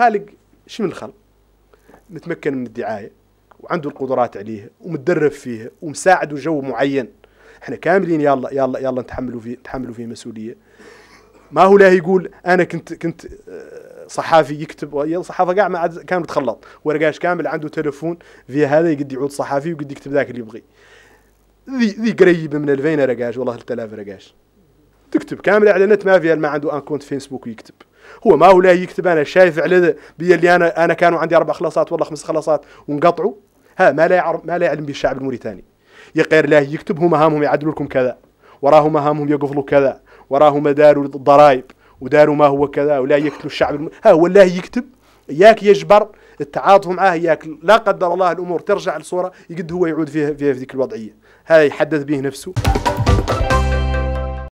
خالق شنو الخلق؟ متمكن من الدعايه وعنده القدرات عليها ومتدرب فيها ومساعده جو معين احنا كاملين يلا يلا يلا نتحملوا فيه نتحملوا فيه مسؤوليه ما هو لا يقول انا كنت كنت آه، صحافي يكتب صحافه كاع ما عاد كان متخلط ورقاش كامل عنده تلفون في هذا يقد يعود صحافي ويقد يكتب ذاك اللي يبغي ذي ذي قريبه من 2000 رقاش والله 3000 رقاش تكتب كامل اعلانات ما فيها ما عنده ان كونت فيسبوك ويكتب هو ما هو لا يكتب انا شايف على اللي انا انا كانوا عندي اربع خلاصات والله خمس خلاصات ونقطعوا ها ما لا يعرف ما لا يعلم به الشعب الموريتاني يقير لا يكتب هو مهامهم يعدلوا لكم كذا وراه مهامهم يقفلوا كذا وراهم داروا الضرائب وداروا ما هو كذا ولا يقتلوا الشعب الم... ها هو لا يكتب ياك يجبر التعاطف معاه ياك لا قدر الله الامور ترجع لصوره يقد هو يعود فيها فيها في ذيك الوضعيه هذا يحدث به نفسه